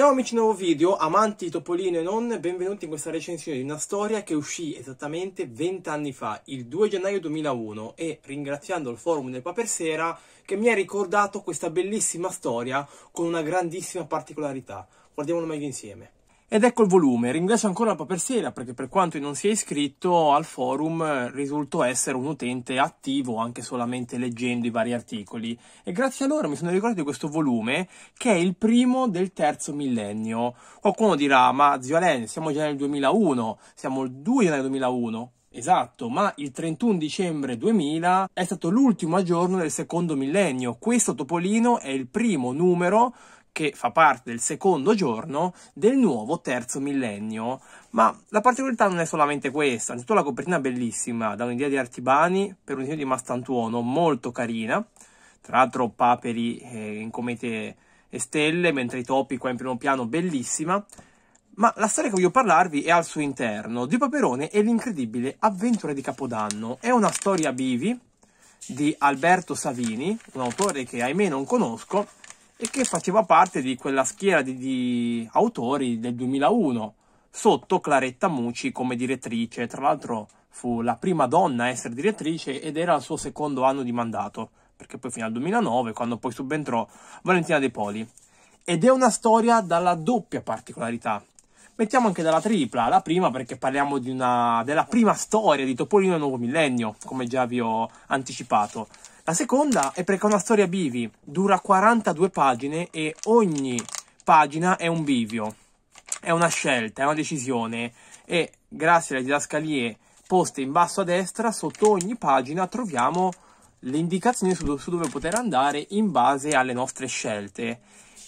Ciao amici nuovo video, amanti Topolino e non, benvenuti in questa recensione di una storia che uscì esattamente 20 anni fa, il 2 gennaio 2001 e ringraziando il forum del Papersera che mi ha ricordato questa bellissima storia con una grandissima particolarità. Guardiamola meglio insieme. Ed ecco il volume, ringrazio ancora la Papersera perché per quanto non sia iscritto al forum risulto essere un utente attivo anche solamente leggendo i vari articoli e grazie a loro mi sono ricordato di questo volume che è il primo del terzo millennio. Qualcuno dirà ma zio Alen siamo già nel 2001, siamo il 2 gennaio 2001, Esatto, ma il 31 dicembre 2000 è stato l'ultimo giorno del secondo millennio. Questo topolino è il primo numero che fa parte del secondo giorno del nuovo terzo millennio. Ma la particolarità non è solamente questa, anzitutto la copertina è bellissima, da un'idea di Artibani per un disegno di Mastantuono molto carina, tra l'altro paperi eh, in comete e stelle, mentre i topi qua in primo piano bellissima. Ma la storia che voglio parlarvi è al suo interno, di Paperone e l'incredibile avventura di Capodanno. È una storia bivi di Alberto Savini, un autore che ahimè non conosco, e che faceva parte di quella schiera di, di autori del 2001 sotto Claretta Muci come direttrice. Tra l'altro fu la prima donna a essere direttrice ed era il suo secondo anno di mandato, perché poi fino al 2009, quando poi subentrò Valentina De Poli. Ed è una storia dalla doppia particolarità. Mettiamo anche dalla tripla, la prima perché parliamo una, della prima storia di Topolino e Nuovo Millennio, come già vi ho anticipato. La seconda è perché è una storia bivi, dura 42 pagine e ogni pagina è un bivio, è una scelta, è una decisione e grazie alle didascalie poste in basso a destra sotto ogni pagina troviamo le indicazioni su, su dove poter andare in base alle nostre scelte.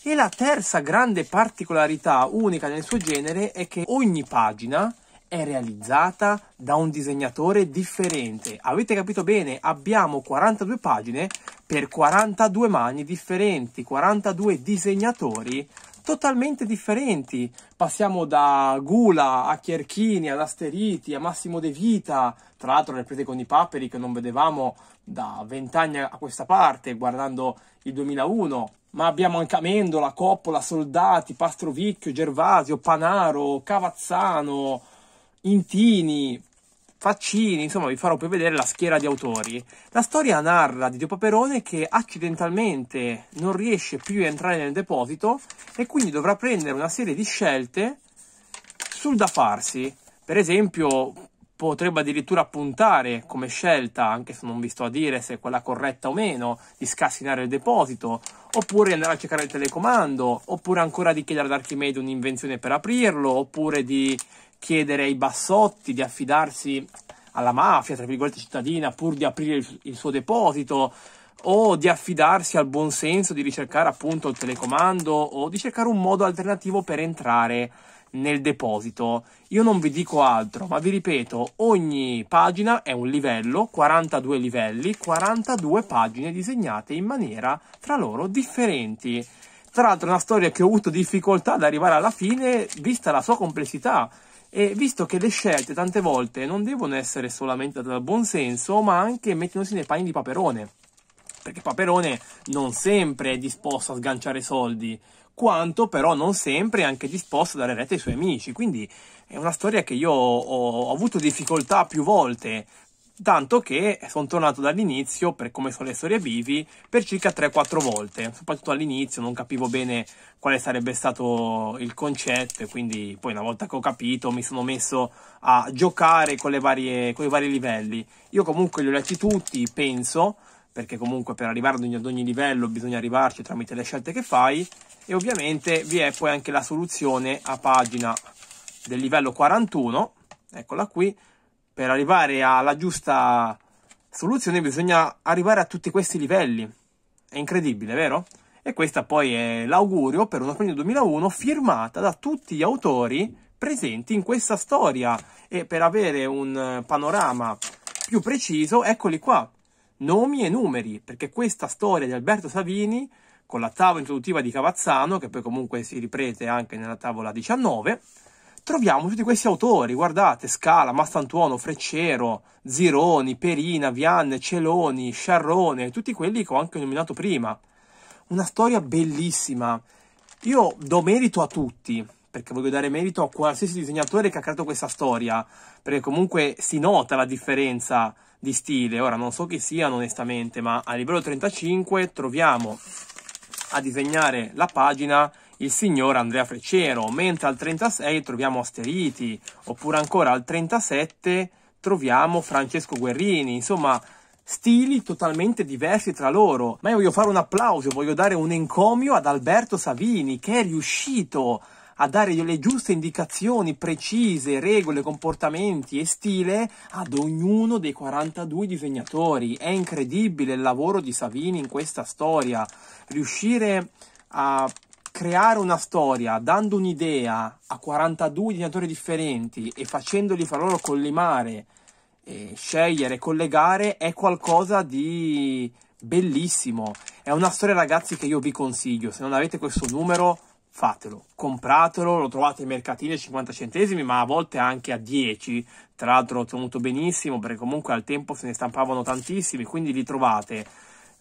E la terza grande particolarità unica nel suo genere è che ogni pagina è realizzata da un disegnatore differente. Avete capito bene? Abbiamo 42 pagine per 42 mani differenti, 42 disegnatori totalmente differenti. Passiamo da Gula a Chierchini, ad Asteriti, a Massimo De Vita, tra l'altro le prese con i paperi che non vedevamo da vent'anni a questa parte, guardando il 2001, ma abbiamo anche Amendola, Coppola, Soldati, Pastrovicchio, Gervasio, Panaro, Cavazzano, Intini, Faccini, insomma vi farò poi vedere la schiera di autori. La storia narra di Dio Paperone che accidentalmente non riesce più a entrare nel deposito e quindi dovrà prendere una serie di scelte sul da farsi. Per esempio potrebbe addirittura puntare come scelta, anche se non vi sto a dire se è quella corretta o meno, di scassinare il deposito, oppure andare a cercare il telecomando, oppure ancora di chiedere ad Archimede un'invenzione per aprirlo, oppure di chiedere ai bassotti di affidarsi alla mafia, tra virgolette cittadina, pur di aprire il, il suo deposito o di affidarsi al buonsenso di ricercare appunto il telecomando o di cercare un modo alternativo per entrare nel deposito. Io non vi dico altro, ma vi ripeto, ogni pagina è un livello, 42 livelli, 42 pagine disegnate in maniera tra loro differenti. Tra l'altro è una storia che ho avuto difficoltà ad arrivare alla fine, vista la sua complessità. E visto che le scelte tante volte non devono essere solamente dal buon senso, ma anche mettendosi nei panni di Paperone. Perché Paperone non sempre è disposto a sganciare soldi, quanto però non sempre è anche disposto a dare retta ai suoi amici. Quindi è una storia che io ho, ho avuto difficoltà più volte tanto che sono tornato dall'inizio, per come sono le storie vivi, per circa 3-4 volte, soprattutto all'inizio non capivo bene quale sarebbe stato il concetto e quindi poi una volta che ho capito mi sono messo a giocare con, varie, con i vari livelli. Io comunque li ho letti tutti, penso, perché comunque per arrivare ad ogni, ad ogni livello bisogna arrivarci tramite le scelte che fai e ovviamente vi è poi anche la soluzione a pagina del livello 41, eccola qui, per arrivare alla giusta soluzione bisogna arrivare a tutti questi livelli. È incredibile, vero? E questa poi è l'augurio per una premio 2001 firmata da tutti gli autori presenti in questa storia. E per avere un panorama più preciso, eccoli qua, nomi e numeri, perché questa storia di Alberto Savini, con la tavola introduttiva di Cavazzano, che poi comunque si riprende anche nella tavola 19, troviamo tutti questi autori, guardate, Scala, Mastantuono, Freccero, Zironi, Perina, Vianne, Celoni, Sciarrone, tutti quelli che ho anche nominato prima. Una storia bellissima. Io do merito a tutti, perché voglio dare merito a qualsiasi disegnatore che ha creato questa storia, perché comunque si nota la differenza di stile. Ora, non so chi siano onestamente, ma a livello 35 troviamo a disegnare la pagina il signor Andrea Frecciero, mentre al 36 troviamo Asteriti, oppure ancora al 37 troviamo Francesco Guerrini, insomma stili totalmente diversi tra loro. Ma io voglio fare un applauso, voglio dare un encomio ad Alberto Savini che è riuscito a dare le giuste indicazioni precise, regole, comportamenti e stile ad ognuno dei 42 disegnatori. È incredibile il lavoro di Savini in questa storia. Riuscire a creare una storia dando un'idea a 42 disegnatori differenti e facendoli fra loro collimare, eh, scegliere, collegare è qualcosa di bellissimo. È una storia, ragazzi, che io vi consiglio. Se non avete questo numero, fatelo, compratelo, lo trovate ai mercatini a 50 centesimi, ma a volte anche a 10. Tra l'altro, l'ho tenuto benissimo perché comunque al tempo se ne stampavano tantissimi, quindi li trovate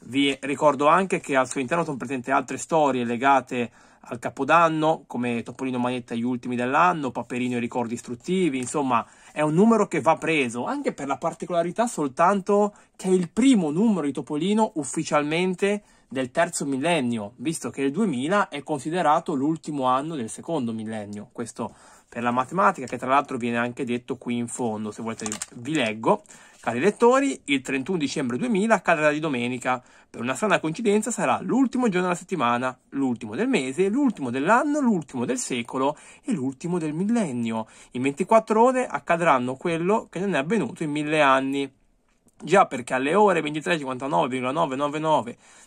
vi ricordo anche che al suo interno sono presenti altre storie legate al Capodanno, come Topolino Manetta gli ultimi dell'anno, Paperino e ricordi istruttivi, insomma è un numero che va preso, anche per la particolarità soltanto che è il primo numero di Topolino ufficialmente del terzo millennio, visto che il 2000 è considerato l'ultimo anno del secondo millennio. Questo per la matematica, che tra l'altro viene anche detto qui in fondo, se volete vi leggo. Cari lettori, il 31 dicembre 2000 cadrà di domenica. Per una strana coincidenza sarà l'ultimo giorno della settimana, l'ultimo del mese, l'ultimo dell'anno, l'ultimo del secolo e l'ultimo del millennio. In 24 ore accadranno quello che non è avvenuto in mille anni. Già perché alle ore 23.59,999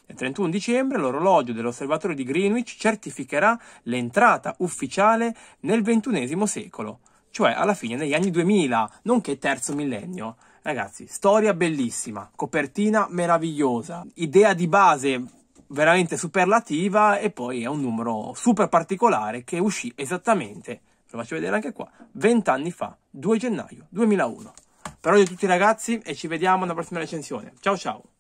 del 31 dicembre l'orologio dell'osservatorio di Greenwich certificherà l'entrata ufficiale nel XXI secolo, cioè alla fine degli anni 2000, nonché terzo millennio. Ragazzi, storia bellissima, copertina meravigliosa, idea di base veramente superlativa e poi è un numero super particolare che uscì esattamente, ve lo faccio vedere anche qua, 20 anni fa, 2 gennaio 2001. Per oggi è tutti ragazzi e ci vediamo alla prossima recensione. Ciao ciao!